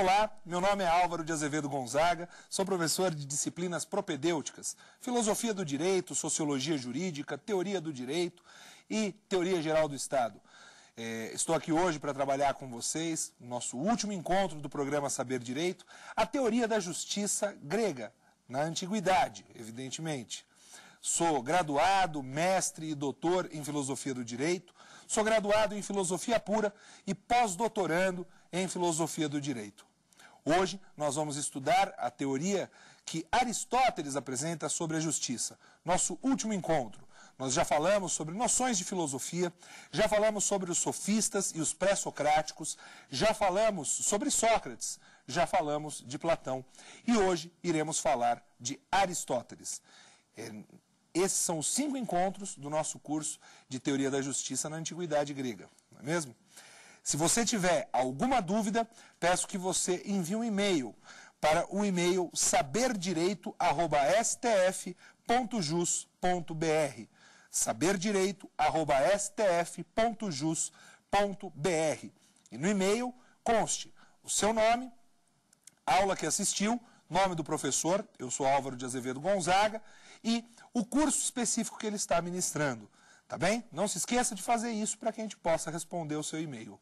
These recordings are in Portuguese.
Olá, meu nome é Álvaro de Azevedo Gonzaga, sou professor de disciplinas propedêuticas, filosofia do direito, sociologia jurídica, teoria do direito e teoria geral do Estado. É, estou aqui hoje para trabalhar com vocês, no nosso último encontro do programa Saber Direito, a teoria da justiça grega, na antiguidade, evidentemente. Sou graduado, mestre e doutor em filosofia do direito, sou graduado em filosofia pura e pós-doutorando em filosofia do direito. Hoje nós vamos estudar a teoria que Aristóteles apresenta sobre a justiça. Nosso último encontro. Nós já falamos sobre noções de filosofia, já falamos sobre os sofistas e os pré-socráticos, já falamos sobre Sócrates, já falamos de Platão e hoje iremos falar de Aristóteles. É, esses são os cinco encontros do nosso curso de Teoria da Justiça na Antiguidade Grega, não é mesmo? Se você tiver alguma dúvida, peço que você envie um e-mail para o e-mail saberdireito@stf.jus.br. saberdireito@stf.jus.br. E no e-mail conste o seu nome, aula que assistiu, nome do professor, eu sou Álvaro de Azevedo Gonzaga, e o curso específico que ele está ministrando. Tá bem? Não se esqueça de fazer isso para que a gente possa responder o seu e-mail.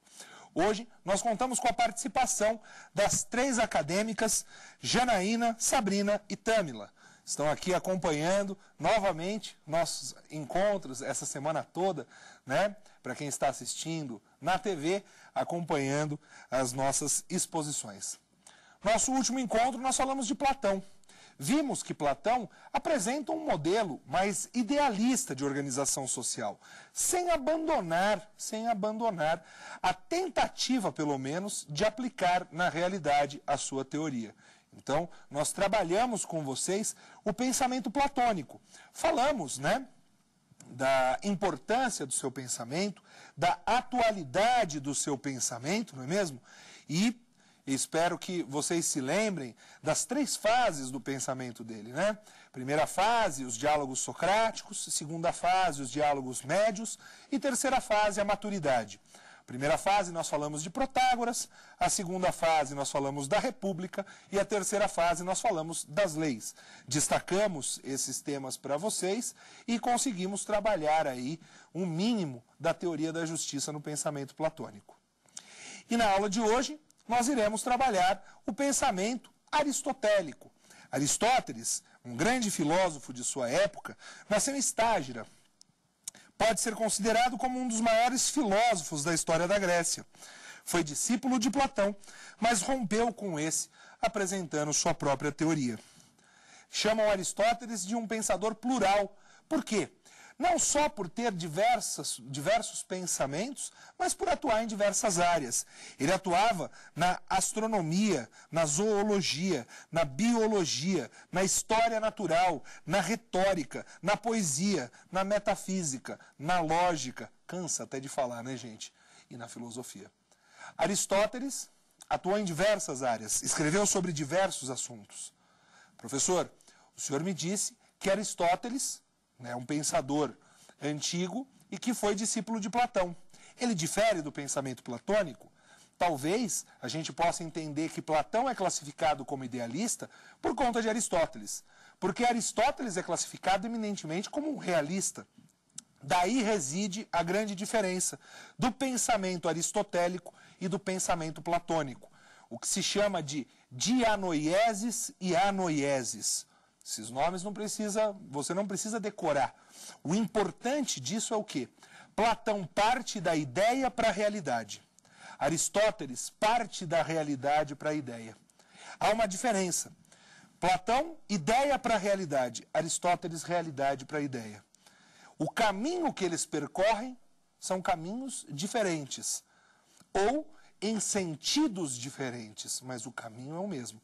Hoje nós contamos com a participação das três acadêmicas, Janaína, Sabrina e Tâmila. Estão aqui acompanhando novamente nossos encontros essa semana toda, né? Para quem está assistindo na TV, acompanhando as nossas exposições. Nosso último encontro nós falamos de Platão. Vimos que Platão apresenta um modelo mais idealista de organização social, sem abandonar, sem abandonar a tentativa, pelo menos, de aplicar na realidade a sua teoria. Então, nós trabalhamos com vocês o pensamento platônico. Falamos, né, da importância do seu pensamento, da atualidade do seu pensamento, não é mesmo? E espero que vocês se lembrem das três fases do pensamento dele. Né? Primeira fase, os diálogos socráticos, segunda fase, os diálogos médios, e terceira fase, a maturidade. Primeira fase nós falamos de Protágoras, a segunda fase nós falamos da República e a terceira fase nós falamos das leis. Destacamos esses temas para vocês e conseguimos trabalhar aí um mínimo da teoria da justiça no pensamento platônico. E na aula de hoje nós iremos trabalhar o pensamento aristotélico. Aristóteles, um grande filósofo de sua época, nasceu em Estágira. Pode ser considerado como um dos maiores filósofos da história da Grécia. Foi discípulo de Platão, mas rompeu com esse, apresentando sua própria teoria. Chamam Aristóteles de um pensador plural. Por quê? não só por ter diversas, diversos pensamentos, mas por atuar em diversas áreas. Ele atuava na astronomia, na zoologia, na biologia, na história natural, na retórica, na poesia, na metafísica, na lógica, cansa até de falar, né, gente? E na filosofia. Aristóteles atuou em diversas áreas, escreveu sobre diversos assuntos. Professor, o senhor me disse que Aristóteles né, um pensador antigo e que foi discípulo de Platão. Ele difere do pensamento platônico? Talvez a gente possa entender que Platão é classificado como idealista por conta de Aristóteles, porque Aristóteles é classificado eminentemente como um realista. Daí reside a grande diferença do pensamento aristotélico e do pensamento platônico, o que se chama de dianoieses e anoieses esses nomes não precisa, você não precisa decorar. O importante disso é o que? Platão parte da ideia para a realidade. Aristóteles parte da realidade para a ideia. Há uma diferença. Platão, ideia para a realidade. Aristóteles, realidade para a ideia. O caminho que eles percorrem são caminhos diferentes. Ou em sentidos diferentes, mas o caminho é o mesmo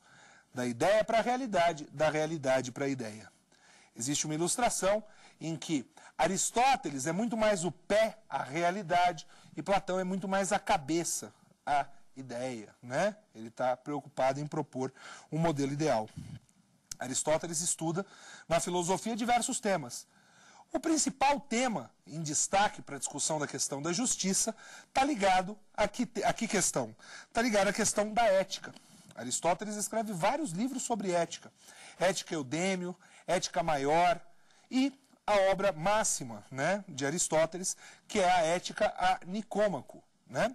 da ideia para a realidade, da realidade para a ideia. Existe uma ilustração em que Aristóteles é muito mais o pé, a realidade, e Platão é muito mais a cabeça, a ideia. Né? Ele está preocupado em propor um modelo ideal. Aristóteles estuda na filosofia diversos temas. O principal tema em destaque para a discussão da questão da justiça está ligado a que, a que questão? Está ligado à questão da ética. Aristóteles escreve vários livros sobre ética. Ética Eudêmio, Ética Maior e a obra máxima né, de Aristóteles, que é a Ética a Nicômaco. Né?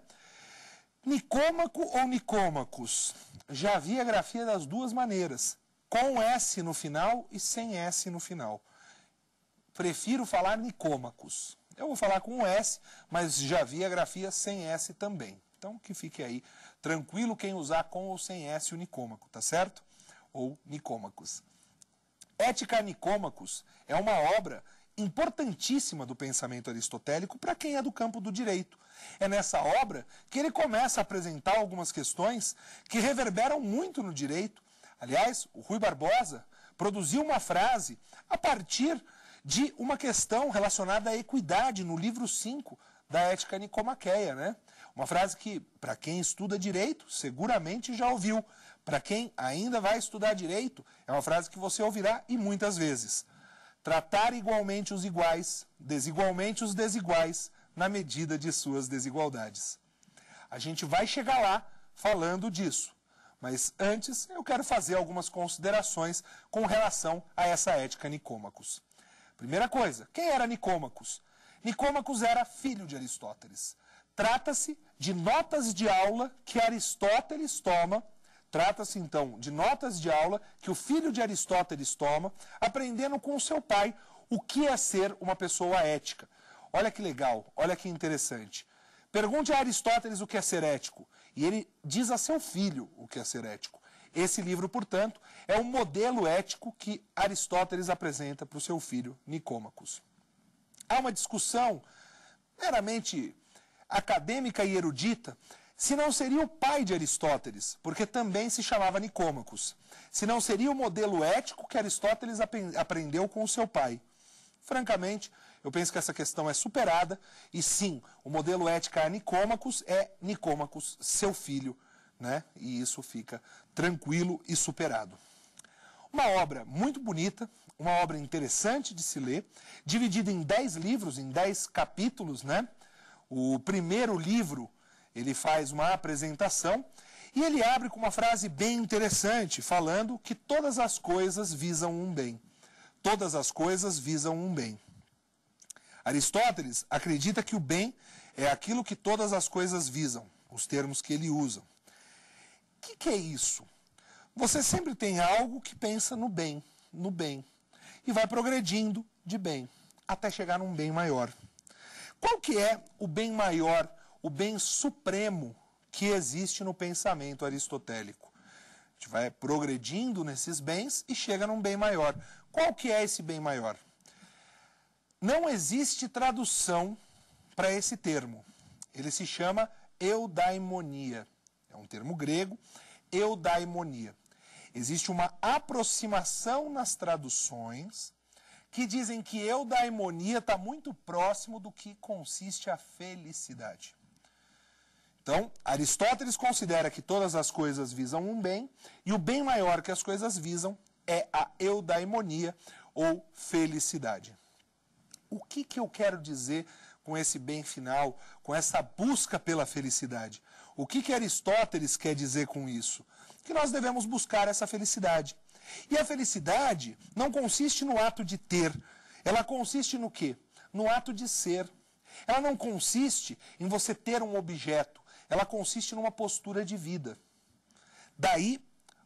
Nicômaco ou Nicômacos? Já havia grafia das duas maneiras, com S no final e sem S no final. Prefiro falar Nicômacos. Eu vou falar com um S, mas já havia grafia sem S também. Então que fique aí Tranquilo quem usar com ou sem S o Nicômaco, tá certo? Ou Nicômacos. Ética Nicômacos é uma obra importantíssima do pensamento aristotélico para quem é do campo do direito. É nessa obra que ele começa a apresentar algumas questões que reverberam muito no direito. Aliás, o Rui Barbosa produziu uma frase a partir de uma questão relacionada à equidade no livro 5 da Ética Nicomaqueia, né? Uma frase que, para quem estuda direito, seguramente já ouviu. Para quem ainda vai estudar direito, é uma frase que você ouvirá e muitas vezes. Tratar igualmente os iguais, desigualmente os desiguais, na medida de suas desigualdades. A gente vai chegar lá falando disso. Mas antes, eu quero fazer algumas considerações com relação a essa ética Nicômacos. Primeira coisa, quem era Nicômacos? Nicômacos era filho de Aristóteles. Trata-se de notas de aula que Aristóteles toma Trata-se então de notas de aula que o filho de Aristóteles toma, aprendendo com seu pai o que é ser uma pessoa ética. Olha que legal, olha que interessante. Pergunte a Aristóteles o que é ser ético, e ele diz a seu filho o que é ser ético. Esse livro, portanto, é um modelo ético que Aristóteles apresenta para o seu filho Nicômacos. Há uma discussão meramente acadêmica e erudita, se não seria o pai de Aristóteles, porque também se chamava Nicômacos, se não seria o modelo ético que Aristóteles ap aprendeu com o seu pai. Francamente, eu penso que essa questão é superada e sim, o modelo ético a é Nicômacos é Nicômacos, seu filho, né? E isso fica tranquilo e superado. Uma obra muito bonita, uma obra interessante de se ler, dividida em dez livros, em dez capítulos, né? o primeiro livro, ele faz uma apresentação e ele abre com uma frase bem interessante, falando que todas as coisas visam um bem. Todas as coisas visam um bem. Aristóteles acredita que o bem é aquilo que todas as coisas visam, os termos que ele usa. O que, que é isso? Você sempre tem algo que pensa no bem, no bem, e vai progredindo de bem, até chegar num bem maior. Qual que é o bem maior, o bem supremo que existe no pensamento aristotélico? A gente vai progredindo nesses bens e chega num bem maior. Qual que é esse bem maior? Não existe tradução para esse termo. Ele se chama eudaimonia. É um termo grego, eudaimonia. Existe uma aproximação nas traduções que dizem que eudaimonia está muito próximo do que consiste a felicidade. Então, Aristóteles considera que todas as coisas visam um bem, e o bem maior que as coisas visam é a eudaimonia ou felicidade. O que, que eu quero dizer com esse bem final, com essa busca pela felicidade? O que, que Aristóteles quer dizer com isso? Que nós devemos buscar essa felicidade. E a felicidade não consiste no ato de ter, ela consiste no quê? No ato de ser. Ela não consiste em você ter um objeto, ela consiste numa postura de vida. Daí,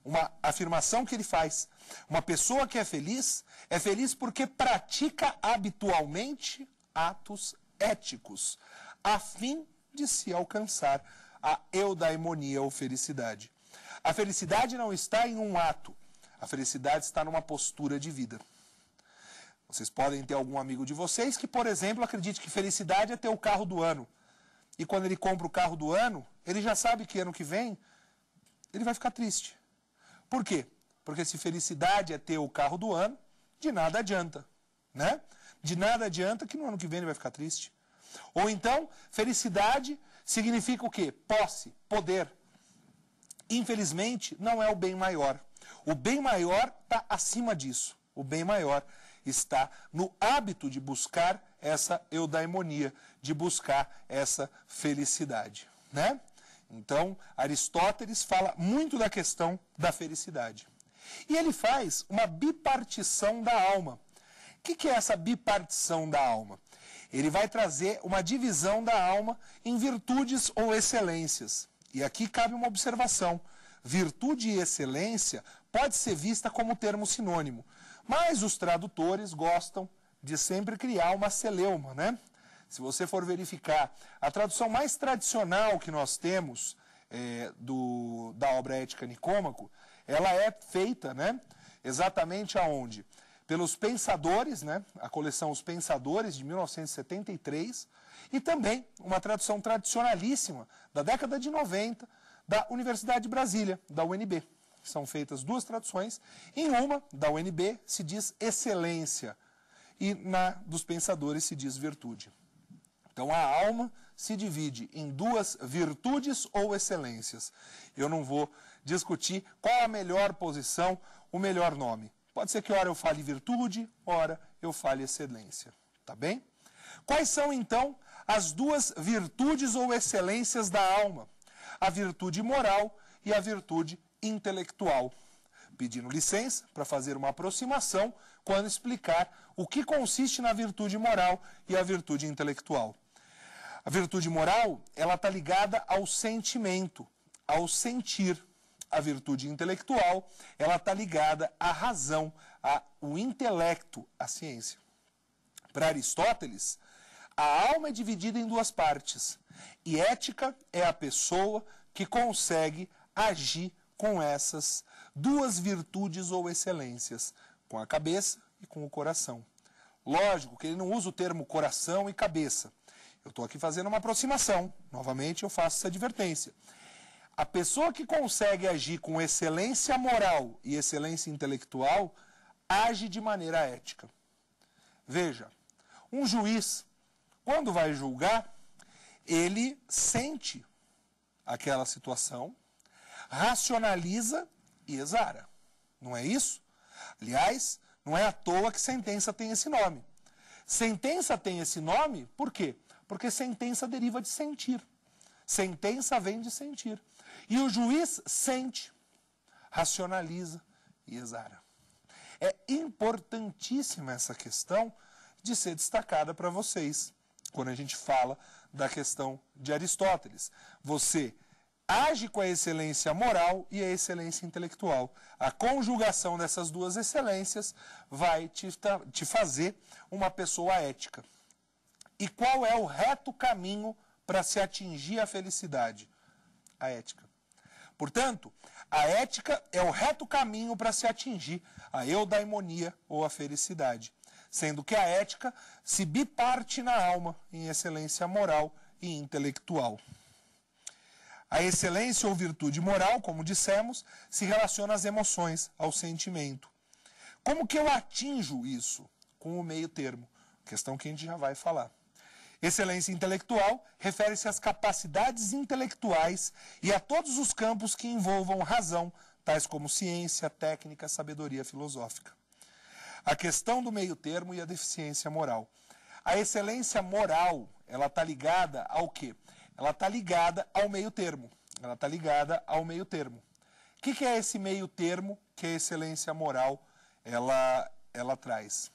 uma afirmação que ele faz. Uma pessoa que é feliz é feliz porque pratica habitualmente atos éticos, a fim de se alcançar a eudaimonia ou felicidade. A felicidade não está em um ato, a felicidade está numa postura de vida. Vocês podem ter algum amigo de vocês que, por exemplo, acredite que felicidade é ter o carro do ano. E quando ele compra o carro do ano, ele já sabe que ano que vem ele vai ficar triste. Por quê? Porque se felicidade é ter o carro do ano, de nada adianta, né? De nada adianta que no ano que vem ele vai ficar triste. Ou então, felicidade significa o quê? Posse, poder, infelizmente, não é o bem maior. O bem maior está acima disso. O bem maior está no hábito de buscar essa eudaimonia, de buscar essa felicidade. Né? Então, Aristóteles fala muito da questão da felicidade. E ele faz uma bipartição da alma. O que, que é essa bipartição da alma? Ele vai trazer uma divisão da alma em virtudes ou excelências. E aqui cabe uma observação. Virtude e excelência pode ser vista como termo sinônimo, mas os tradutores gostam de sempre criar uma celeuma, né? Se você for verificar, a tradução mais tradicional que nós temos é, do, da obra Ética Nicômaco, ela é feita, né? Exatamente aonde? pelos Pensadores, né? a coleção Os Pensadores, de 1973, e também uma tradução tradicionalíssima da década de 90 da Universidade de Brasília, da UNB. São feitas duas traduções. Em uma, da UNB, se diz excelência, e na dos Pensadores se diz virtude. Então a alma se divide em duas virtudes ou excelências. Eu não vou discutir qual a melhor posição, o melhor nome. Pode ser que ora eu fale virtude, ora eu fale excelência. Tá bem? Quais são então as duas virtudes ou excelências da alma? A virtude moral e a virtude intelectual. Pedindo licença para fazer uma aproximação quando explicar o que consiste na virtude moral e a virtude intelectual. A virtude moral, ela está ligada ao sentimento, ao sentir a virtude intelectual, ela está ligada à razão, ao intelecto, à ciência. Para Aristóteles, a alma é dividida em duas partes, e ética é a pessoa que consegue agir com essas duas virtudes ou excelências, com a cabeça e com o coração. Lógico que ele não usa o termo coração e cabeça. Eu estou aqui fazendo uma aproximação. Novamente, eu faço essa advertência. A pessoa que consegue agir com excelência moral e excelência intelectual age de maneira ética. Veja, um juiz, quando vai julgar, ele sente aquela situação, racionaliza e exara. Não é isso? Aliás, não é à toa que sentença tem esse nome. Sentença tem esse nome por quê? Porque sentença deriva de sentir. Sentença vem de sentir. E o juiz sente, racionaliza e exara. É importantíssima essa questão de ser destacada para vocês quando a gente fala da questão de Aristóteles. Você age com a excelência moral e a excelência intelectual. A conjugação dessas duas excelências vai te, te fazer uma pessoa ética. E qual é o reto caminho para se atingir a felicidade? A ética. Portanto, a ética é o reto caminho para se atingir a eudaimonia ou a felicidade, sendo que a ética se biparte na alma em excelência moral e intelectual. A excelência ou virtude moral, como dissemos, se relaciona às emoções, ao sentimento. Como que eu atinjo isso? Com o meio termo, questão que a gente já vai falar. Excelência intelectual refere-se às capacidades intelectuais e a todos os campos que envolvam razão, tais como ciência, técnica, sabedoria filosófica. A questão do meio-termo e a deficiência moral. A excelência moral, ela está ligada ao quê? Ela está ligada ao meio-termo. Ela está ligada ao meio-termo. O que, que é esse meio-termo que a excelência moral ela, ela traz?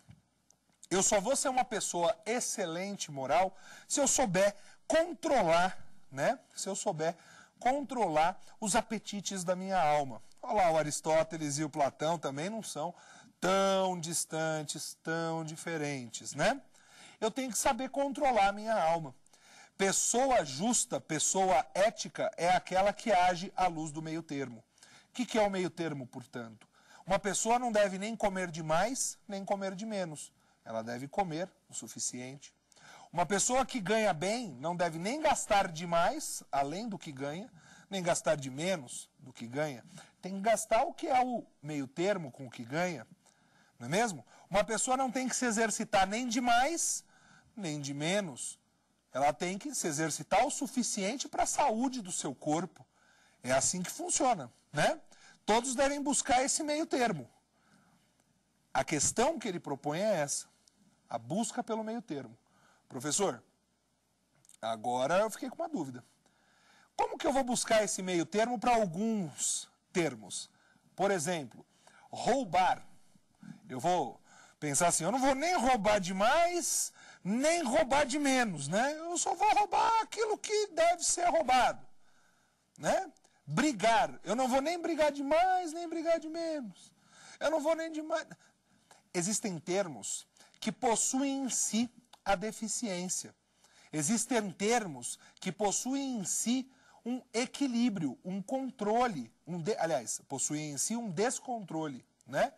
Eu só vou ser uma pessoa excelente moral se eu souber controlar, né? Se eu souber controlar os apetites da minha alma. Olha lá, o Aristóteles e o Platão também não são tão distantes, tão diferentes, né? Eu tenho que saber controlar minha alma. Pessoa justa, pessoa ética é aquela que age à luz do meio termo. O que, que é o meio termo, portanto? Uma pessoa não deve nem comer demais, nem comer de menos ela deve comer o suficiente. Uma pessoa que ganha bem não deve nem gastar demais, além do que ganha, nem gastar de menos do que ganha. Tem que gastar o que é o meio termo com o que ganha, não é mesmo? Uma pessoa não tem que se exercitar nem de mais, nem de menos. Ela tem que se exercitar o suficiente para a saúde do seu corpo. É assim que funciona, né? Todos devem buscar esse meio termo. A questão que ele propõe é essa a busca pelo meio termo. Professor, agora eu fiquei com uma dúvida. Como que eu vou buscar esse meio termo para alguns termos? Por exemplo, roubar. Eu vou pensar assim, eu não vou nem roubar demais, nem roubar de menos, né? Eu só vou roubar aquilo que deve ser roubado, né? Brigar, eu não vou nem brigar demais, nem brigar de menos. Eu não vou nem demais. Existem termos que possuem em si a deficiência. Existem termos que possuem em si um equilíbrio, um controle, um de... aliás, possuem em si um descontrole, né?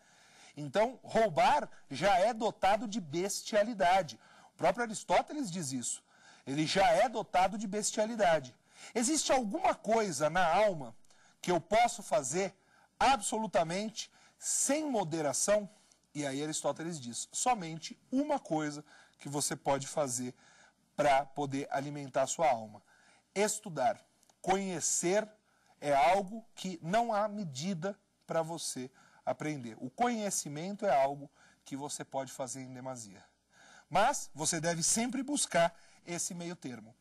Então, roubar já é dotado de bestialidade. O próprio Aristóteles diz isso. Ele já é dotado de bestialidade. Existe alguma coisa na alma que eu posso fazer absolutamente sem moderação? E aí Aristóteles diz: somente uma coisa que você pode fazer para poder alimentar sua alma. Estudar, conhecer é algo que não há medida para você aprender. O conhecimento é algo que você pode fazer em demasia. Mas você deve sempre buscar esse meio termo.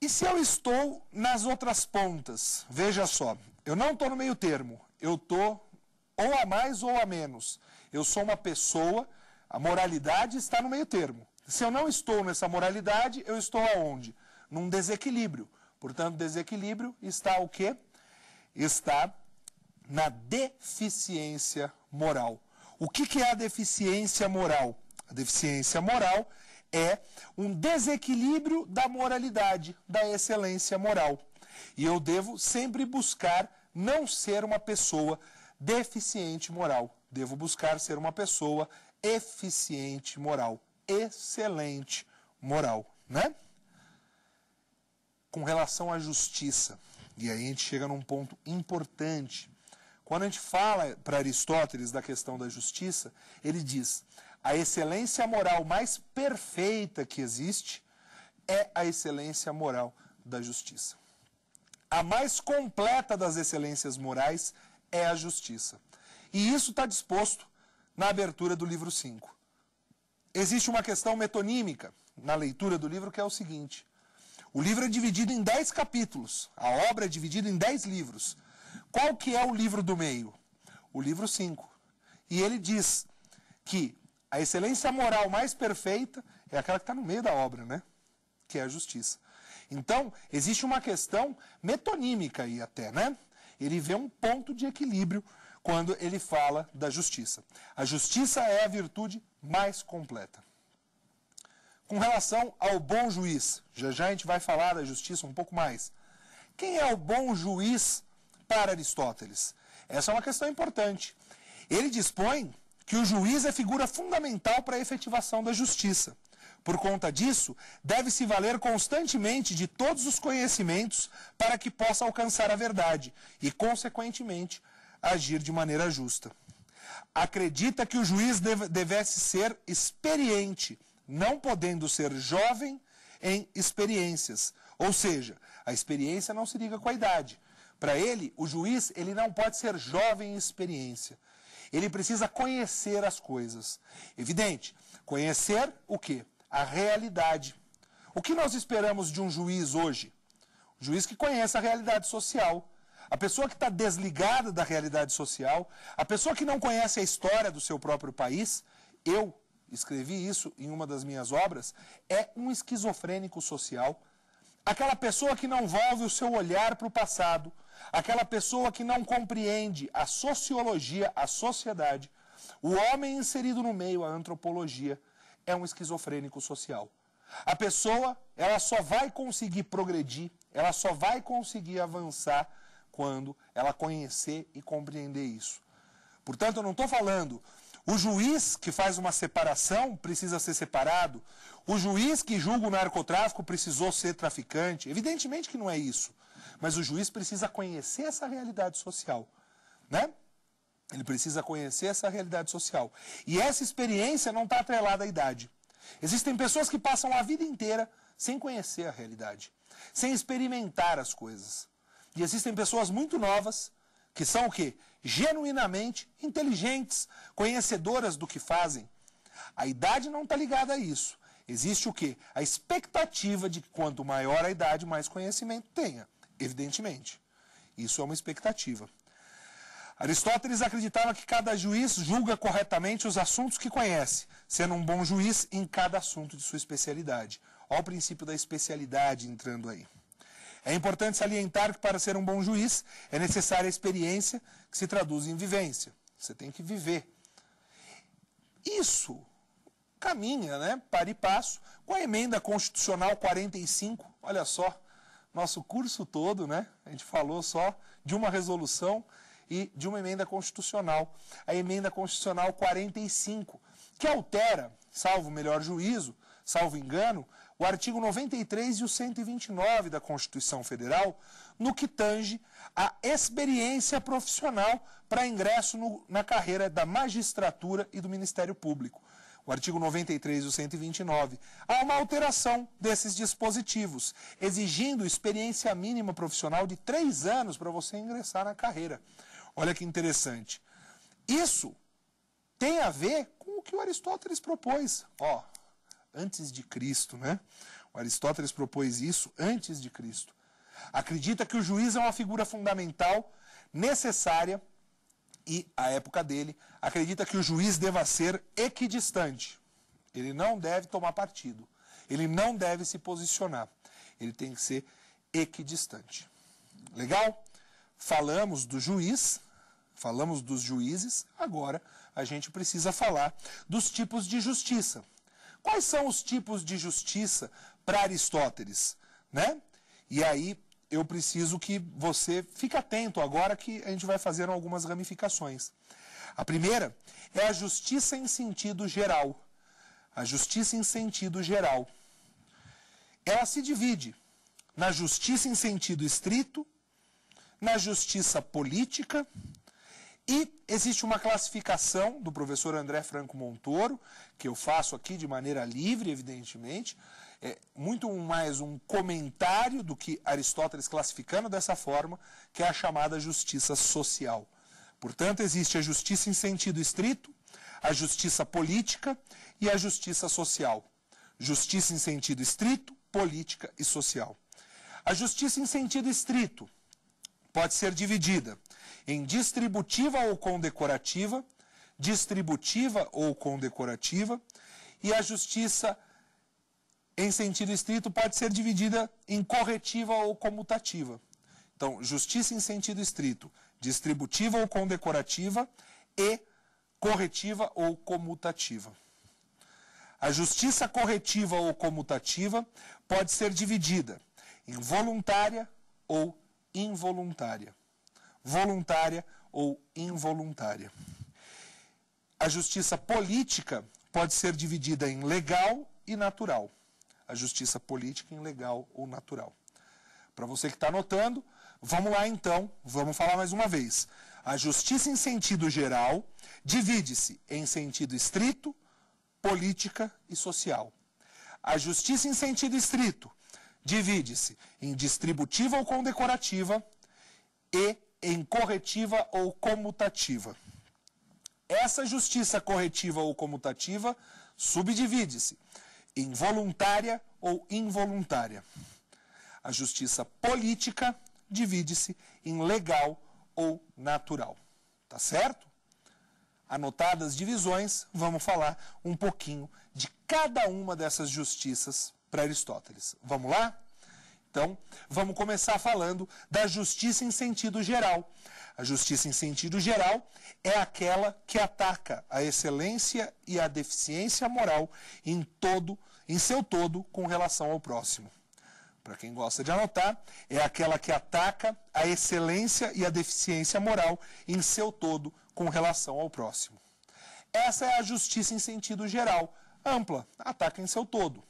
E se eu estou nas outras pontas? Veja só, eu não estou no meio termo, eu estou ou a mais ou a menos. Eu sou uma pessoa, a moralidade está no meio termo. Se eu não estou nessa moralidade, eu estou aonde? Num desequilíbrio. Portanto, desequilíbrio está o quê? Está na deficiência moral. O que, que é a deficiência moral? A deficiência moral é um desequilíbrio da moralidade, da excelência moral. E eu devo sempre buscar não ser uma pessoa deficiente moral. Devo buscar ser uma pessoa eficiente moral, excelente moral, né? Com relação à justiça, e aí a gente chega num ponto importante. Quando a gente fala para Aristóteles da questão da justiça, ele diz: a excelência moral mais perfeita que existe é a excelência moral da justiça. A mais completa das excelências morais é a justiça. E isso está disposto na abertura do livro 5. Existe uma questão metonímica na leitura do livro que é o seguinte. O livro é dividido em 10 capítulos, a obra é dividida em 10 livros. Qual que é o livro do meio? O livro 5. E ele diz que a excelência moral mais perfeita é aquela que está no meio da obra, né? Que é a justiça. Então, existe uma questão metonímica aí até, né? Ele vê um ponto de equilíbrio quando ele fala da justiça. A justiça é a virtude mais completa. Com relação ao bom juiz, já já a gente vai falar da justiça um pouco mais. Quem é o bom juiz para Aristóteles? Essa é uma questão importante. Ele dispõe que o juiz é figura fundamental para a efetivação da justiça. Por conta disso, deve se valer constantemente de todos os conhecimentos para que possa alcançar a verdade e, consequentemente, agir de maneira justa. Acredita que o juiz deve, devesse ser experiente, não podendo ser jovem em experiências. Ou seja, a experiência não se liga com a idade. Para ele, o juiz, ele não pode ser jovem em experiência. Ele precisa conhecer as coisas. Evidente, conhecer o quê? A realidade. O que nós esperamos de um juiz hoje? Um juiz que conheça a realidade social a pessoa que está desligada da realidade social, a pessoa que não conhece a história do seu próprio país, eu escrevi isso em uma das minhas obras, é um esquizofrênico social. Aquela pessoa que não volve o seu olhar para o passado, aquela pessoa que não compreende a sociologia, a sociedade, o homem inserido no meio, a antropologia, é um esquizofrênico social. A pessoa, ela só vai conseguir progredir, ela só vai conseguir avançar quando ela conhecer e compreender isso. Portanto, eu não estou falando o juiz que faz uma separação precisa ser separado. O juiz que julga o narcotráfico precisou ser traficante. Evidentemente que não é isso. Mas o juiz precisa conhecer essa realidade social. Né? Ele precisa conhecer essa realidade social. E essa experiência não está atrelada à idade. Existem pessoas que passam a vida inteira sem conhecer a realidade, sem experimentar as coisas. E existem pessoas muito novas que são o quê? Genuinamente inteligentes, conhecedoras do que fazem. A idade não está ligada a isso. Existe o quê? A expectativa de que quanto maior a idade, mais conhecimento tenha, evidentemente. Isso é uma expectativa. Aristóteles acreditava que cada juiz julga corretamente os assuntos que conhece, sendo um bom juiz em cada assunto de sua especialidade. Olha o princípio da especialidade entrando aí. É importante salientar que para ser um bom juiz é necessária experiência que se traduz em vivência. Você tem que viver. Isso caminha, né, para e passo, com a emenda constitucional 45. Olha só, nosso curso todo, né? A gente falou só de uma resolução e de uma emenda constitucional, a emenda constitucional 45, que altera, salvo melhor juízo, salvo engano, o artigo 93 e o 129 da Constituição Federal, no que tange à experiência profissional para ingresso no, na carreira da magistratura e do Ministério Público. O artigo 93 e o 129. Há uma alteração desses dispositivos, exigindo experiência mínima profissional de três anos para você ingressar na carreira. Olha que interessante. Isso tem a ver com o que o Aristóteles propôs. Ó, antes de Cristo, né? O Aristóteles propôs isso antes de Cristo. Acredita que o juiz é uma figura fundamental, necessária, e, a época dele, acredita que o juiz deva ser equidistante. Ele não deve tomar partido. Ele não deve se posicionar. Ele tem que ser equidistante. Legal? Falamos do juiz, falamos dos juízes, agora a gente precisa falar dos tipos de justiça. Quais são os tipos de justiça para Aristóteles? Né? E aí eu preciso que você fique atento agora que a gente vai fazer algumas ramificações. A primeira é a justiça em sentido geral. A justiça em sentido geral. Ela se divide na justiça em sentido estrito, na justiça política e existe uma classificação do professor André Franco Montoro, que eu faço aqui de maneira livre, evidentemente, é muito mais um comentário do que Aristóteles classificando dessa forma, que é a chamada justiça social. Portanto, existe a justiça em sentido estrito, a justiça política e a justiça social. Justiça em sentido estrito, política e social. A justiça em sentido estrito pode ser dividida em distributiva ou condecorativa, distributiva ou condecorativa, e a justiça em sentido estrito pode ser dividida em corretiva ou comutativa. Então, justiça em sentido estrito, distributiva ou condecorativa e corretiva ou comutativa. A justiça corretiva ou comutativa pode ser dividida em voluntária ou involuntária voluntária ou involuntária. A justiça política pode ser dividida em legal e natural. A justiça política em legal ou natural. Para você que está anotando, vamos lá então, vamos falar mais uma vez. A justiça em sentido geral divide-se em sentido estrito, política e social. A justiça em sentido estrito divide-se em distributiva ou condecorativa e em corretiva ou comutativa. Essa justiça corretiva ou comutativa subdivide-se em voluntária ou involuntária. A justiça política divide-se em legal ou natural. Tá certo? Anotadas as divisões, vamos falar um pouquinho de cada uma dessas justiças para Aristóteles. Vamos lá? Então, vamos começar falando da justiça em sentido geral. A justiça em sentido geral é aquela que ataca a excelência e a deficiência moral em todo, em seu todo, com relação ao próximo. Para quem gosta de anotar, é aquela que ataca a excelência e a deficiência moral em seu todo com relação ao próximo. Essa é a justiça em sentido geral, ampla, ataca em seu todo.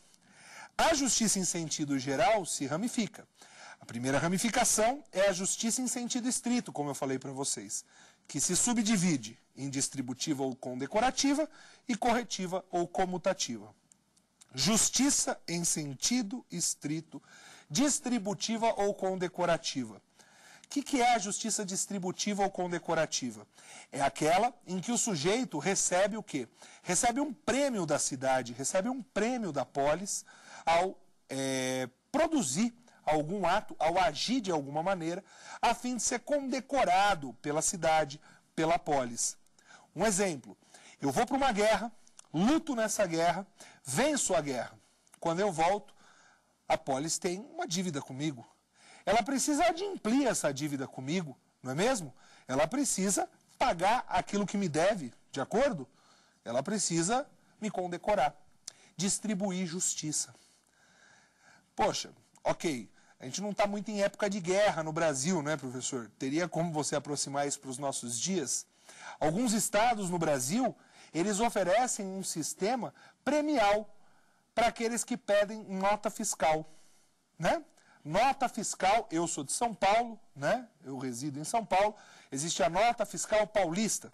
A justiça em sentido geral se ramifica. A primeira ramificação é a justiça em sentido estrito, como eu falei para vocês, que se subdivide em distributiva ou condecorativa e corretiva ou comutativa. Justiça em sentido estrito, distributiva ou condecorativa. O que, que, é a justiça distributiva ou condecorativa? É aquela em que o sujeito recebe o quê? Recebe um prêmio da cidade, recebe um prêmio da polis, ao é, produzir algum ato, ao agir de alguma maneira, a fim de ser condecorado pela cidade, pela polis. Um exemplo: eu vou para uma guerra, luto nessa guerra, venço a guerra. Quando eu volto, a polis tem uma dívida comigo. Ela precisa adimplir essa dívida comigo, não é mesmo? Ela precisa pagar aquilo que me deve, de acordo? Ela precisa me condecorar, distribuir justiça. Poxa, ok, a gente não está muito em época de guerra no Brasil, né, professor? Teria como você aproximar isso para os nossos dias? Alguns estados no Brasil, eles oferecem um sistema premial para aqueles que pedem nota fiscal, né? Nota fiscal, eu sou de São Paulo, né? Eu resido em São Paulo. Existe a nota fiscal paulista,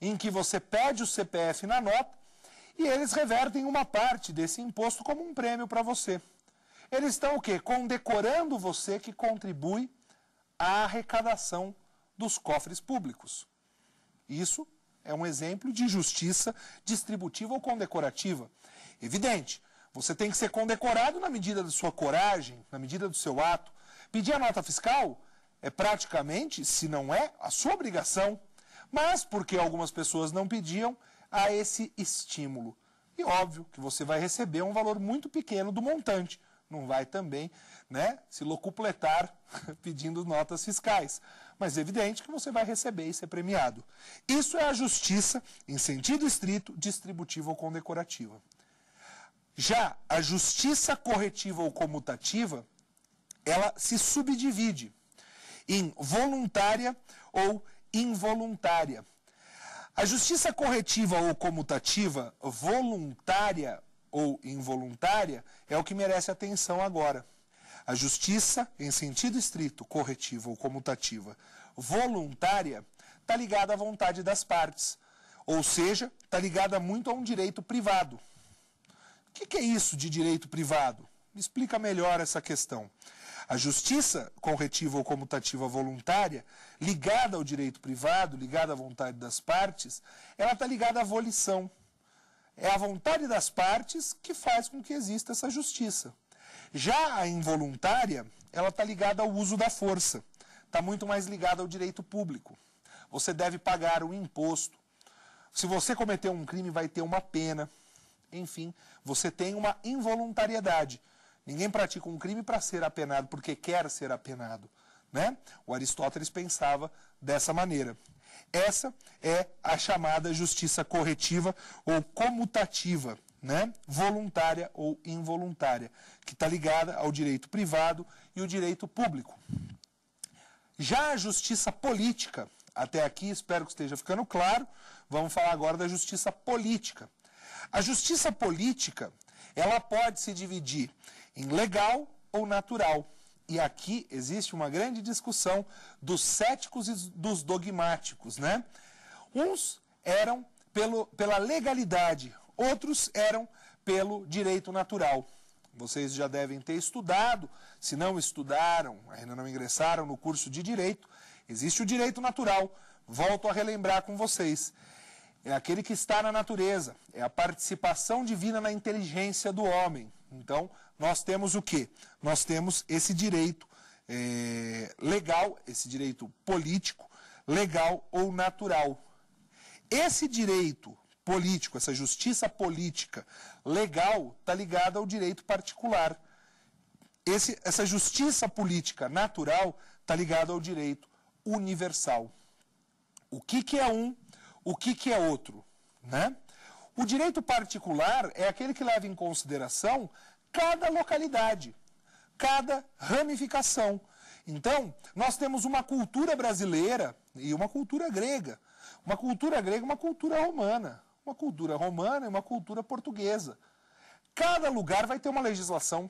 em que você pede o CPF na nota e eles revertem uma parte desse imposto como um prêmio para você. Eles estão o quê? Condecorando você que contribui à arrecadação dos cofres públicos. Isso é um exemplo de justiça distributiva ou condecorativa. Evidente, você tem que ser condecorado na medida da sua coragem, na medida do seu ato. Pedir a nota fiscal é praticamente, se não é, a sua obrigação. Mas porque algumas pessoas não pediam, há esse estímulo. E óbvio que você vai receber um valor muito pequeno do montante não vai também né, se locupletar pedindo notas fiscais. Mas é evidente que você vai receber e ser premiado. Isso é a justiça, em sentido estrito, distributiva ou condecorativa. Já a justiça corretiva ou comutativa, ela se subdivide em voluntária ou involuntária. A justiça corretiva ou comutativa voluntária ou involuntária é o que merece atenção agora. A justiça, em sentido estrito, corretiva ou comutativa, voluntária, está ligada à vontade das partes, ou seja, está ligada muito a um direito privado. O que, que é isso de direito privado? Me explica melhor essa questão. A justiça corretiva ou comutativa voluntária, ligada ao direito privado, ligada à vontade das partes, ela está ligada à volição. É a vontade das partes que faz com que exista essa justiça. Já a involuntária, ela está ligada ao uso da força, está muito mais ligada ao direito público. Você deve pagar o imposto. Se você cometeu um crime, vai ter uma pena. Enfim, você tem uma involuntariedade. Ninguém pratica um crime para ser apenado porque quer ser apenado. Né? O Aristóteles pensava dessa maneira. Essa é a chamada justiça corretiva ou comutativa, né? voluntária ou involuntária, que está ligada ao direito privado e o direito público. Já a justiça política, até aqui espero que esteja ficando claro, vamos falar agora da justiça política. A justiça política, ela pode se dividir em legal ou natural. E aqui existe uma grande discussão dos céticos e dos dogmáticos, né? Uns eram pelo, pela legalidade, outros eram pelo direito natural. Vocês já devem ter estudado, se não estudaram, ainda não ingressaram no curso de direito, existe o direito natural. Volto a relembrar com vocês. É aquele que está na natureza, é a participação divina na inteligência do homem. Então, nós temos o quê? Nós temos esse direito é, legal, esse direito político, legal ou natural. Esse direito político, essa justiça política legal, está ligada ao direito particular. Esse, essa justiça política natural está ligada ao direito universal. O que, que é um o que, que é outro? Né? O direito particular é aquele que leva em consideração cada localidade, cada ramificação. Então, nós temos uma cultura brasileira e uma cultura grega. Uma cultura grega e uma cultura romana. Uma cultura romana e uma cultura portuguesa. Cada lugar vai ter uma legislação.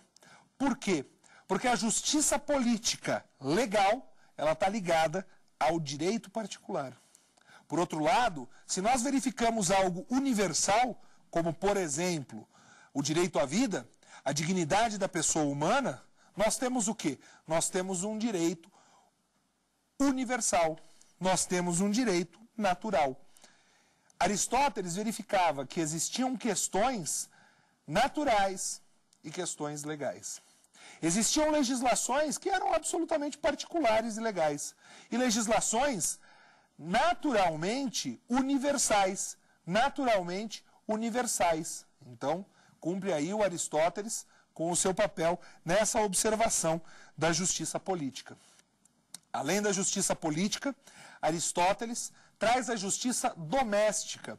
Por quê? Porque a justiça política legal, ela está ligada ao direito particular. Por outro lado, se nós verificamos algo universal, como por exemplo o direito à vida, a dignidade da pessoa humana, nós temos o quê? Nós temos um direito universal, nós temos um direito natural. Aristóteles verificava que existiam questões naturais e questões legais. Existiam legislações que eram absolutamente particulares e legais, e legislações naturalmente universais. Naturalmente universais. Então, cumpre aí o Aristóteles com o seu papel nessa observação da justiça política. Além da justiça política, Aristóteles traz a justiça doméstica.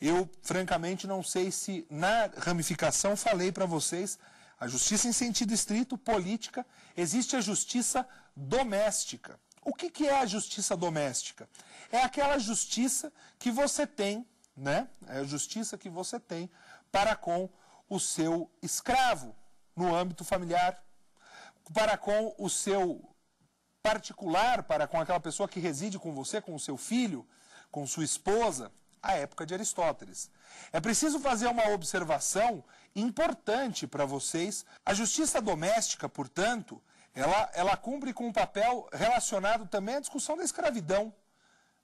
Eu, francamente, não sei se na ramificação falei para vocês a justiça em sentido estrito, política, existe a justiça doméstica. O que, que é a justiça doméstica? É aquela justiça que você tem, né? É a justiça que você tem para com o seu escravo no âmbito familiar, para com o seu particular, para com aquela pessoa que reside com você, com o seu filho, com sua esposa, a época de Aristóteles. É preciso fazer uma observação importante para vocês. A justiça doméstica, portanto, ela, ela cumpre com um papel relacionado também à discussão da escravidão.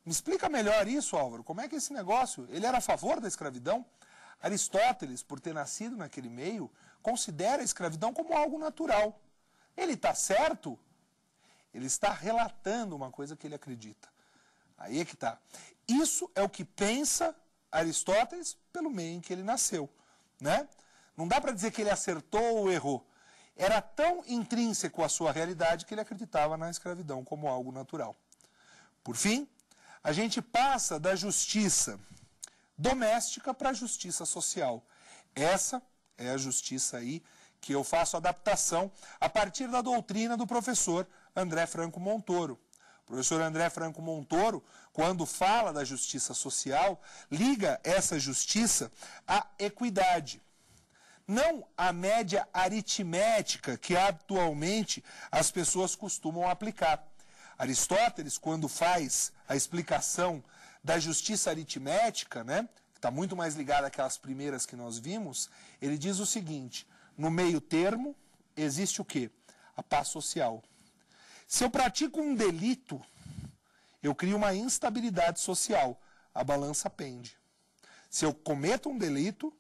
Me explica melhor isso, Álvaro. Como é que esse negócio, ele era a favor da escravidão? Aristóteles, por ter nascido naquele meio, considera a escravidão como algo natural. Ele está certo? Ele está relatando uma coisa que ele acredita. Aí é que está. Isso é o que pensa Aristóteles pelo meio em que ele nasceu. Né? Não dá para dizer que ele acertou ou errou era tão intrínseco à sua realidade que ele acreditava na escravidão como algo natural. Por fim, a gente passa da justiça doméstica para a justiça social. Essa é a justiça aí que eu faço adaptação a partir da doutrina do professor André Franco Montoro. O professor André Franco Montoro, quando fala da justiça social, liga essa justiça à equidade não a média aritmética que atualmente as pessoas costumam aplicar. Aristóteles, quando faz a explicação da justiça aritmética, né, que está muito mais ligada àquelas primeiras que nós vimos, ele diz o seguinte: no meio termo existe o quê? A paz social. Se eu pratico um delito, eu crio uma instabilidade social, a balança pende. Se eu cometo um delito,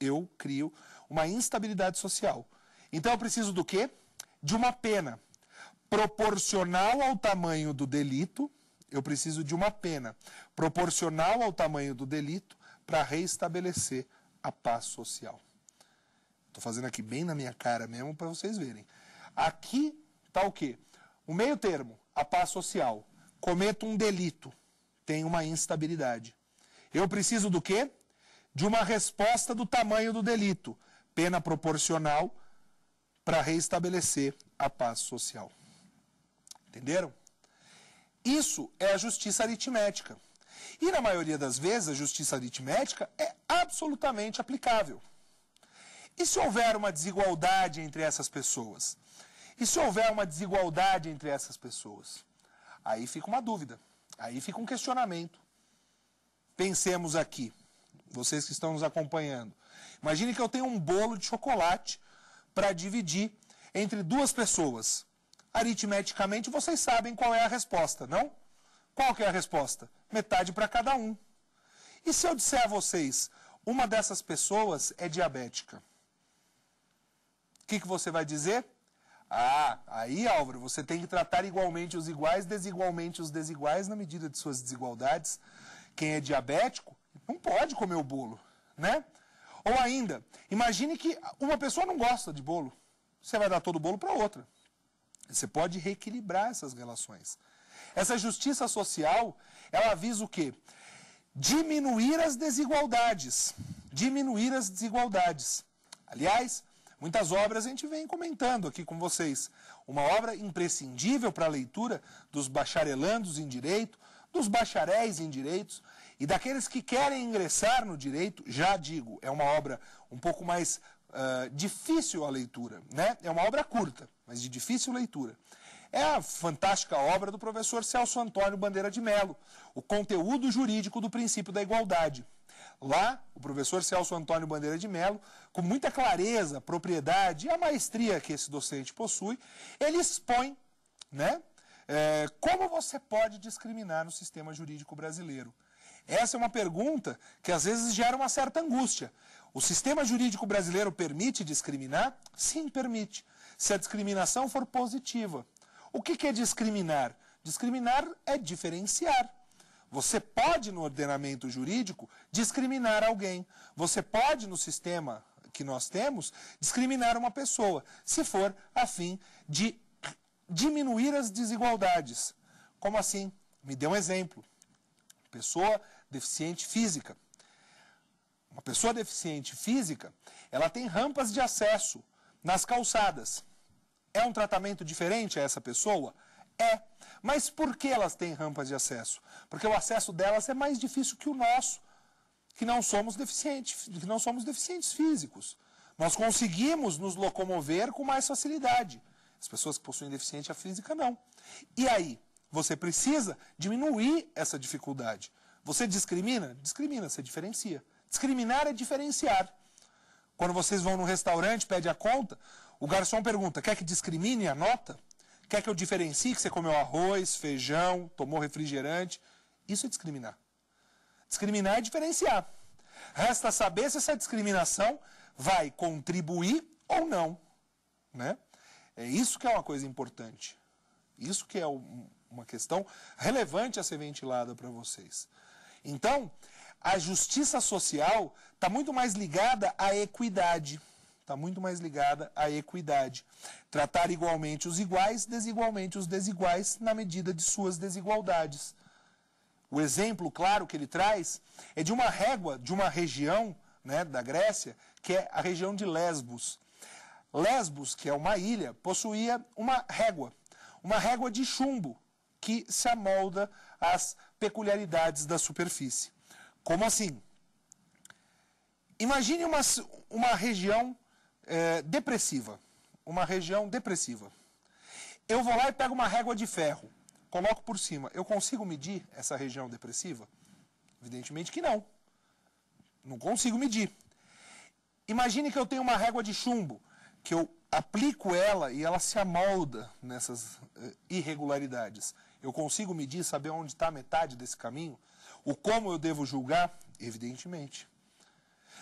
eu crio uma instabilidade social. Então eu preciso do quê? De uma pena proporcional ao tamanho do delito. Eu preciso de uma pena proporcional ao tamanho do delito para reestabelecer a paz social. Estou fazendo aqui bem na minha cara mesmo para vocês verem. Aqui está o quê? O meio termo, a paz social. Cometo um delito, tem uma instabilidade. Eu preciso do quê? De uma resposta do tamanho do delito pena proporcional para reestabelecer a paz social. Entenderam? Isso é a justiça aritmética. E na maioria das vezes a justiça aritmética é absolutamente aplicável. E se houver uma desigualdade entre essas pessoas? E se houver uma desigualdade entre essas pessoas? Aí fica uma dúvida, aí fica um questionamento. Pensemos aqui vocês que estão nos acompanhando. Imagine que eu tenho um bolo de chocolate para dividir entre duas pessoas. Aritmeticamente, vocês sabem qual é a resposta, não? Qual que é a resposta? Metade para cada um. E se eu disser a vocês, uma dessas pessoas é diabética? O que, que você vai dizer? Ah, aí, Álvaro, você tem que tratar igualmente os iguais, desigualmente os desiguais, na medida de suas desigualdades. Quem é diabético não pode comer o bolo, né? Ou ainda, imagine que uma pessoa não gosta de bolo. Você vai dar todo o bolo para outra. Você pode reequilibrar essas relações. Essa justiça social, ela avisa o quê? Diminuir as desigualdades. Diminuir as desigualdades. Aliás, muitas obras a gente vem comentando aqui com vocês. Uma obra imprescindível para a leitura dos bacharelandos em direito, dos bacharéis em direitos, e daqueles que querem ingressar no direito, já digo, é uma obra um pouco mais uh, difícil a leitura, né? É uma obra curta, mas de difícil leitura. É a fantástica obra do professor Celso Antônio Bandeira de Mello, O Conteúdo Jurídico do Princípio da Igualdade. Lá, o professor Celso Antônio Bandeira de Mello, com muita clareza, propriedade e a maestria que esse docente possui, ele expõe né, é, como você pode discriminar no sistema jurídico brasileiro. Essa é uma pergunta que às vezes gera uma certa angústia. O sistema jurídico brasileiro permite discriminar? Sim, permite. Se a discriminação for positiva. O que é discriminar? Discriminar é diferenciar. Você pode, no ordenamento jurídico, discriminar alguém. Você pode, no sistema que nós temos, discriminar uma pessoa, se for a fim de diminuir as desigualdades. Como assim? Me dê um exemplo. Pessoa deficiente física. Uma pessoa deficiente física, ela tem rampas de acesso nas calçadas. É um tratamento diferente a essa pessoa? É. Mas por que elas têm rampas de acesso? Porque o acesso delas é mais difícil que o nosso, que não somos deficientes, que não somos deficientes físicos. Nós conseguimos nos locomover com mais facilidade. As pessoas que possuem deficiência física não. E aí, você precisa diminuir essa dificuldade. Você discrimina? Discrimina, você diferencia. Discriminar é diferenciar. Quando vocês vão no restaurante, pede a conta, o garçom pergunta: quer que discrimine a nota? Quer que eu diferencie que você comeu arroz, feijão, tomou refrigerante? Isso é discriminar. Discriminar é diferenciar. Resta saber se essa discriminação vai contribuir ou não. Né? É isso que é uma coisa importante. Isso que é uma questão relevante a ser ventilada para vocês. Então, a justiça social está muito mais ligada à equidade. Está muito mais ligada à equidade. Tratar igualmente os iguais, desigualmente os desiguais, na medida de suas desigualdades. O exemplo claro que ele traz é de uma régua de uma região né, da Grécia, que é a região de Lesbos. Lesbos, que é uma ilha, possuía uma régua, uma régua de chumbo que se amolda às peculiaridades da superfície. Como assim? Imagine uma, uma região é, depressiva. Uma região depressiva. Eu vou lá e pego uma régua de ferro, coloco por cima. Eu consigo medir essa região depressiva? Evidentemente que não. Não consigo medir. Imagine que eu tenho uma régua de chumbo, que eu aplico ela e ela se amolda nessas é, irregularidades. Eu consigo medir, saber onde está a metade desse caminho? O como eu devo julgar? Evidentemente.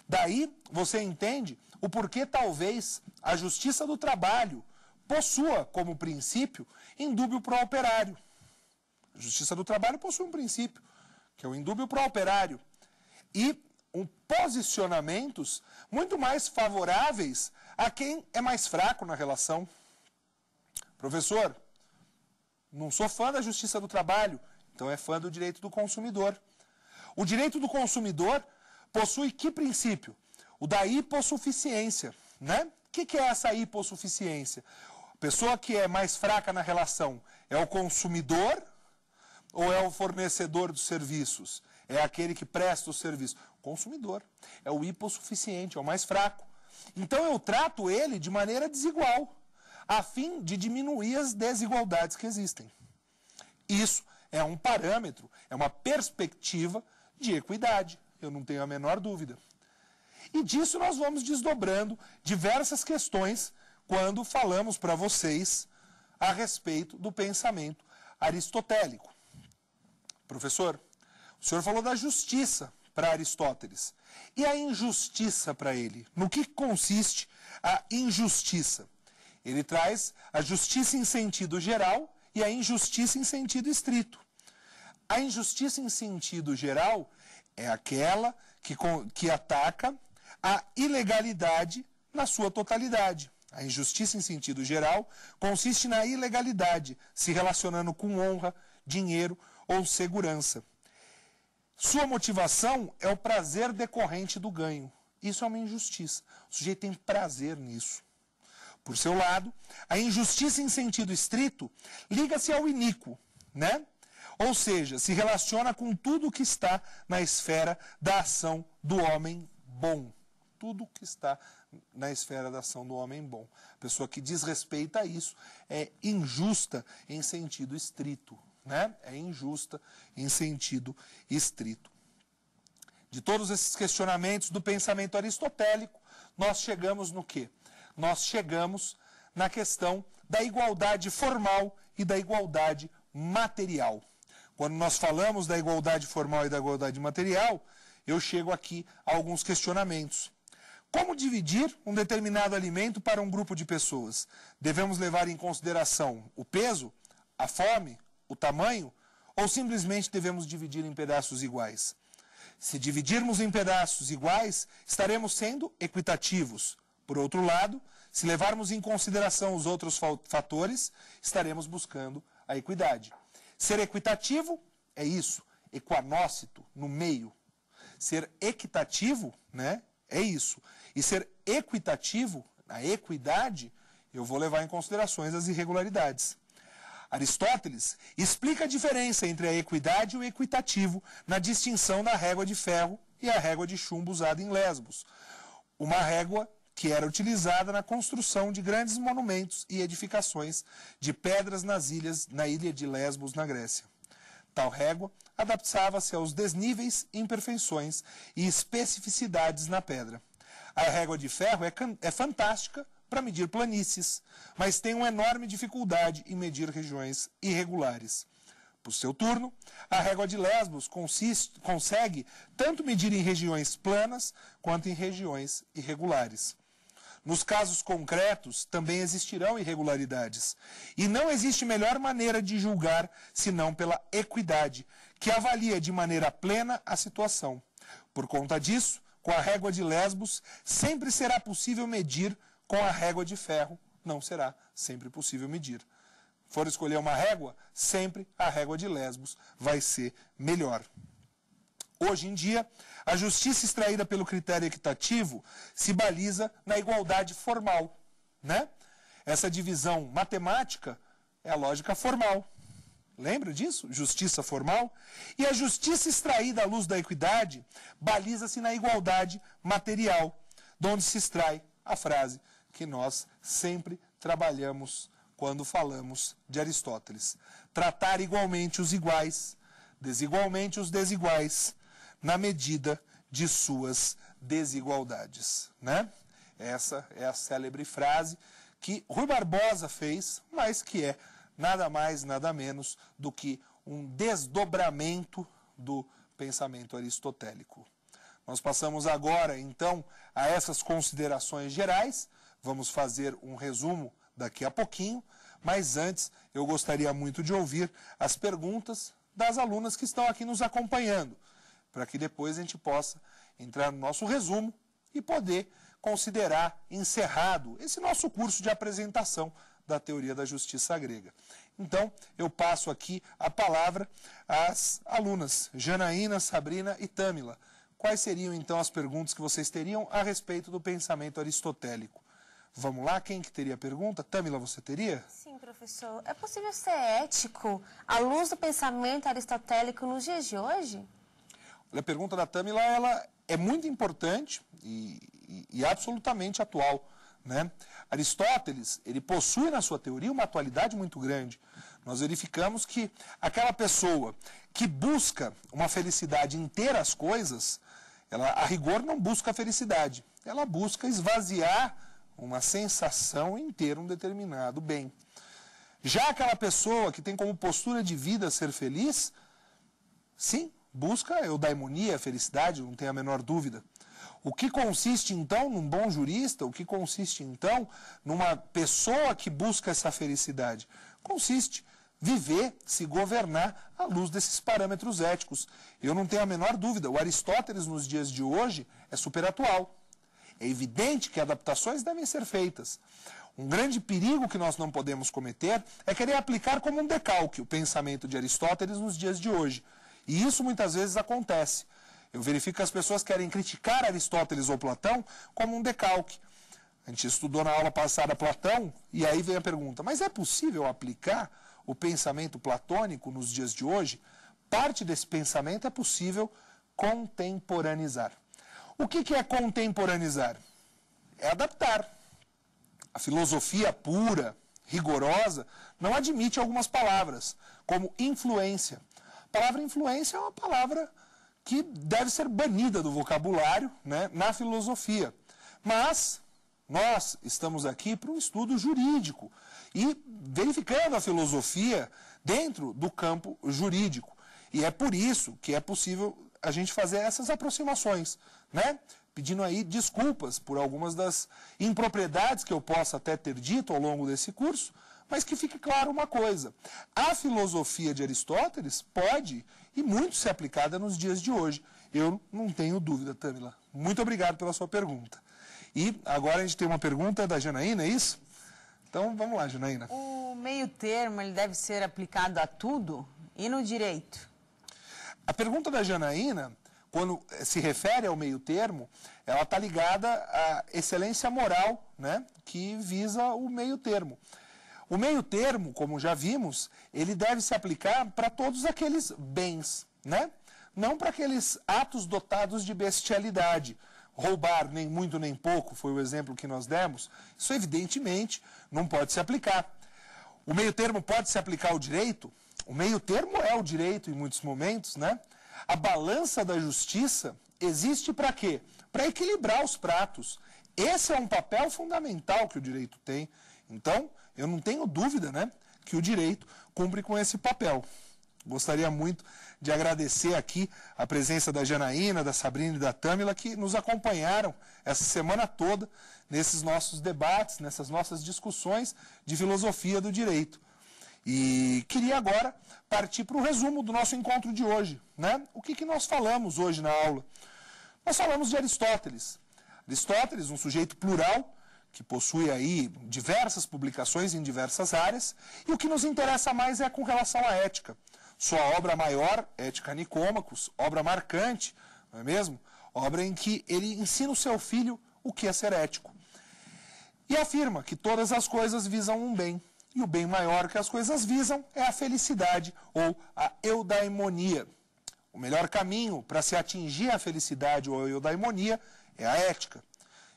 Daí você entende o porquê talvez a justiça do trabalho possua como princípio indúbio pro operário. A justiça do trabalho possui um princípio, que é o indúbio pro operário. E um, posicionamentos muito mais favoráveis a quem é mais fraco na relação. Professor, não sou fã da justiça do trabalho, então é fã do direito do consumidor. O direito do consumidor possui que princípio? O da hipossuficiência, né? O que, que é essa hipossuficiência? A pessoa que é mais fraca na relação é o consumidor ou é o fornecedor dos serviços? É aquele que presta o serviço? O consumidor. É o hipossuficiente, é o mais fraco. Então eu trato ele de maneira desigual a fim de diminuir as desigualdades que existem. Isso é um parâmetro, é uma perspectiva de equidade, eu não tenho a menor dúvida. E disso nós vamos desdobrando diversas questões quando falamos para vocês a respeito do pensamento aristotélico. Professor, o senhor falou da justiça para Aristóteles. E a injustiça para ele? No que consiste a injustiça? Ele traz a justiça em sentido geral e a injustiça em sentido estrito. A injustiça em sentido geral é aquela que, que ataca a ilegalidade na sua totalidade. A injustiça em sentido geral consiste na ilegalidade, se relacionando com honra, dinheiro ou segurança. Sua motivação é o prazer decorrente do ganho. Isso é uma injustiça. O sujeito tem prazer nisso. Por seu lado, a injustiça em sentido estrito liga-se ao iníquo, né? Ou seja, se relaciona com tudo que está na esfera da ação do homem bom. Tudo que está na esfera da ação do homem bom. A pessoa que desrespeita isso é injusta em sentido estrito. Né? É injusta em sentido estrito. De todos esses questionamentos do pensamento aristotélico, nós chegamos no que? nós chegamos na questão da igualdade formal e da igualdade material. Quando nós falamos da igualdade formal e da igualdade material, eu chego aqui a alguns questionamentos. Como dividir um determinado alimento para um grupo de pessoas? Devemos levar em consideração o peso, a fome, o tamanho? Ou simplesmente devemos dividir em pedaços iguais? Se dividirmos em pedaços iguais, estaremos sendo equitativos. Por outro lado, se levarmos em consideração os outros fatores, estaremos buscando a equidade. Ser equitativo é isso, equanócito, no meio. Ser equitativo, né, é isso. E ser equitativo, a equidade, eu vou levar em considerações as irregularidades. Aristóteles explica a diferença entre a equidade e o equitativo na distinção da régua de ferro e a régua de chumbo usada em Lesbos. Uma régua que era utilizada na construção de grandes monumentos e edificações de pedras nas ilhas, na ilha de Lesbos, na Grécia. Tal régua adaptava-se aos desníveis, imperfeições e especificidades na pedra. A régua de ferro é, é fantástica para medir planícies, mas tem uma enorme dificuldade em medir regiões irregulares. Por seu turno, a régua de Lesbos consiste, consegue tanto medir em regiões planas quanto em regiões irregulares. Nos casos concretos, também existirão irregularidades. E não existe melhor maneira de julgar senão pela equidade, que avalia de maneira plena a situação. Por conta disso, com a régua de Lesbos, sempre será possível medir, com a régua de ferro, não será sempre possível medir. For escolher uma régua, sempre a régua de Lesbos vai ser melhor. Hoje em dia, a justiça extraída pelo critério equitativo se baliza na igualdade formal, né? Essa divisão matemática é a lógica formal. Lembra disso? Justiça formal. E a justiça extraída à luz da equidade baliza-se na igualdade material, de onde se extrai a frase que nós sempre trabalhamos quando falamos de Aristóteles: tratar igualmente os iguais, desigualmente os desiguais na medida de suas desigualdades. Né? Essa é a célebre frase que Rui Barbosa fez, mas que é nada mais, nada menos do que um desdobramento do pensamento aristotélico. Nós passamos agora, então, a essas considerações gerais. Vamos fazer um resumo daqui a pouquinho, mas antes eu gostaria muito de ouvir as perguntas das alunas que estão aqui nos acompanhando para que depois a gente possa entrar no nosso resumo e poder considerar encerrado esse nosso curso de apresentação da teoria da justiça grega. Então, eu passo aqui a palavra às alunas Janaína, Sabrina e Tâmila. Quais seriam então as perguntas que vocês teriam a respeito do pensamento aristotélico? Vamos lá, quem que teria a pergunta? Tâmila, você teria? Sim, professor. É possível ser ético à luz do pensamento aristotélico nos dias de hoje? a pergunta da Tamila ela é muito importante e, e, e absolutamente atual. Né? Aristóteles, ele possui na sua teoria uma atualidade muito grande. Nós verificamos que aquela pessoa que busca uma felicidade em ter as coisas, ela a rigor não busca a felicidade, ela busca esvaziar uma sensação em ter um determinado bem. Já aquela pessoa que tem como postura de vida ser feliz, sim, Busca a felicidade, não tem a menor dúvida. O que consiste então num bom jurista? O que consiste então numa pessoa que busca essa felicidade? Consiste viver, se governar à luz desses parâmetros éticos. Eu não tenho a menor dúvida, o Aristóteles nos dias de hoje é superatual. É evidente que adaptações devem ser feitas. Um grande perigo que nós não podemos cometer é querer aplicar como um decalque o pensamento de Aristóteles nos dias de hoje. E isso muitas vezes acontece. Eu verifico que as pessoas querem criticar Aristóteles ou Platão como um decalque. A gente estudou na aula passada Platão, e aí vem a pergunta: mas é possível aplicar o pensamento platônico nos dias de hoje? Parte desse pensamento é possível contemporaneizar. O que, que é contemporaneizar? É adaptar. A filosofia pura, rigorosa, não admite algumas palavras, como influência, palavra influência é uma palavra que deve ser banida do vocabulário né, na filosofia. Mas nós estamos aqui para um estudo jurídico e verificando a filosofia dentro do campo jurídico. E é por isso que é possível a gente fazer essas aproximações, né? Pedindo aí desculpas por algumas das impropriedades que eu possa até ter dito ao longo desse curso, mas que fique claro uma coisa: a filosofia de Aristóteles pode e muito ser aplicada nos dias de hoje. Eu não tenho dúvida, Tamila. Muito obrigado pela sua pergunta. E agora a gente tem uma pergunta da Janaína, é isso? Então vamos lá, Janaína. O meio termo ele deve ser aplicado a tudo e no direito? A pergunta da Janaína, quando se refere ao meio termo, ela está ligada à excelência moral né, que visa o meio termo. O meio termo, como já vimos, ele deve se aplicar para todos aqueles bens, né? Não para aqueles atos dotados de bestialidade. Roubar nem muito nem pouco foi o exemplo que nós demos. Isso, evidentemente, não pode se aplicar. O meio termo pode se aplicar ao direito? O meio termo é o direito em muitos momentos, né? A balança da justiça existe para quê? Para equilibrar os pratos. Esse é um papel fundamental que o direito tem. Então, eu não tenho dúvida né, que o direito cumpre com esse papel. Gostaria muito de agradecer aqui a presença da Janaína, da Sabrina e da Tâmila, que nos acompanharam essa semana toda nesses nossos debates, nessas nossas discussões de filosofia do direito. E queria agora partir para o resumo do nosso encontro de hoje. Né? O que, que nós falamos hoje na aula? Nós falamos de Aristóteles. Aristóteles, um sujeito plural, que possui aí diversas publicações em diversas áreas, e o que nos interessa mais é com relação à ética. Sua obra maior, Ética Nicômacos, obra marcante, não é mesmo? Obra em que ele ensina o seu filho o que é ser ético. E afirma que todas as coisas visam um bem, e o bem maior que as coisas visam é a felicidade ou a eudaimonia. O melhor caminho para se atingir a felicidade ou a eudaimonia é a ética.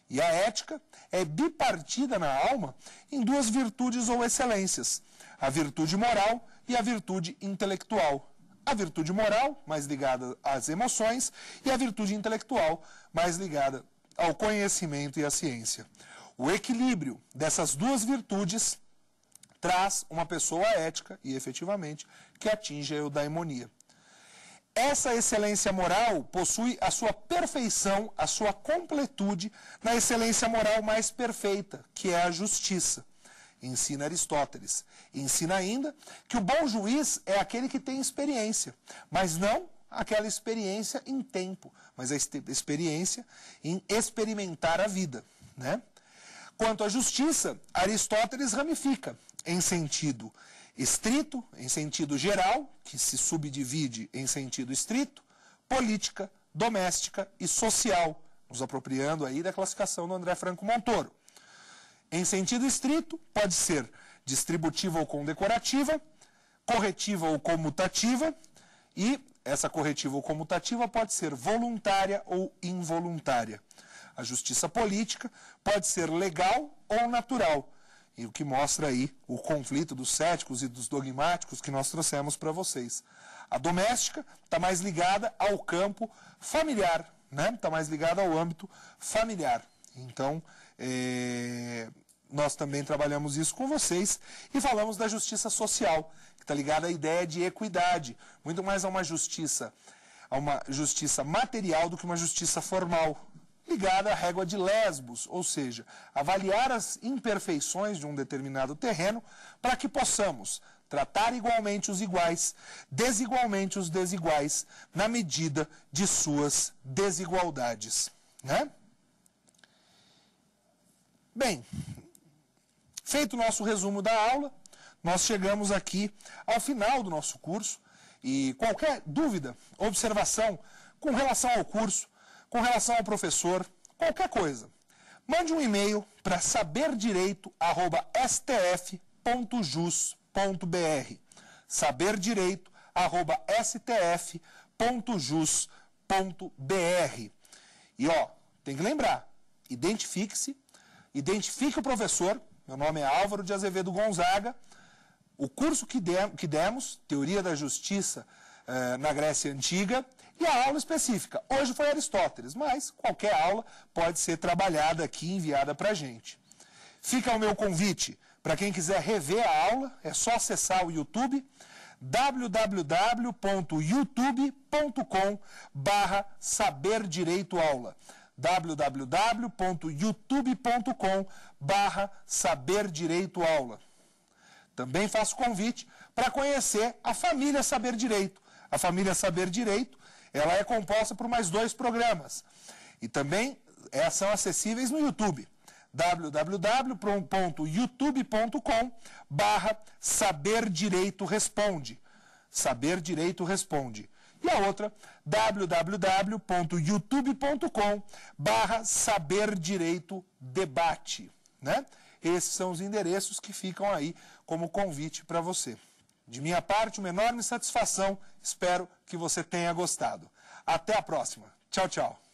E a ética é bipartida na alma em duas virtudes ou excelências: a virtude moral e a virtude intelectual. A virtude moral, mais ligada às emoções, e a virtude intelectual, mais ligada ao conhecimento e à ciência. O equilíbrio dessas duas virtudes traz uma pessoa ética e efetivamente que atinge a eudaimonia. Essa excelência moral possui a sua perfeição, a sua completude na excelência moral mais perfeita, que é a justiça. Ensina Aristóteles. Ensina ainda que o bom juiz é aquele que tem experiência, mas não aquela experiência em tempo, mas a experiência em experimentar a vida. Né? Quanto à justiça, Aristóteles ramifica em sentido estrito, em sentido geral, que se subdivide em sentido estrito, política, doméstica e social, nos apropriando aí da classificação do André Franco Montoro. Em sentido estrito, pode ser distributiva ou condecorativa, corretiva ou comutativa, e essa corretiva ou comutativa pode ser voluntária ou involuntária. A justiça política pode ser legal ou natural, e o que mostra aí o conflito dos céticos e dos dogmáticos que nós trouxemos para vocês. A doméstica está mais ligada ao campo familiar, né? Está mais ligada ao âmbito familiar. Então, é... nós também trabalhamos isso com vocês e falamos da justiça social, que está ligada à ideia de equidade, muito mais a uma justiça, a uma justiça material do que uma justiça formal, ligada à régua de Lesbos, ou seja, avaliar as imperfeições de um determinado terreno para que possamos tratar igualmente os iguais, desigualmente os desiguais, na medida de suas desigualdades. Né? Bem, feito o nosso resumo da aula, nós chegamos aqui ao final do nosso curso e qualquer dúvida, observação com relação ao curso, com relação ao professor, qualquer coisa. Mande um e-mail para saberdireito@stf.jus.br. saberdireito@stf.jus.br. E ó, tem que lembrar, identifique-se, identifique o professor. Meu nome é Álvaro de Azevedo Gonzaga. O curso que, demos, Teoria da Justiça eh, na Grécia Antiga, e a aula específica. Hoje foi Aristóteles, mas qualquer aula pode ser trabalhada aqui, enviada para a gente. Fica o meu convite para quem quiser rever a aula, é só acessar o YouTube www.youtube.com barra saber direito aula www.youtube.com barra saber direito aula também faço convite para conhecer a família Saber Direito. A família Saber Direito ela é composta por mais dois programas. E também é, são acessíveis no YouTube www.youtube.com barra Saber Direito Responde. Saber Direito Responde. E a outra, www.youtube.com barra Saber Direito Debate. Né? Esses são os endereços que ficam aí como convite para você. De minha parte, uma enorme satisfação. Espero que você tenha gostado. Até a próxima. Tchau, tchau.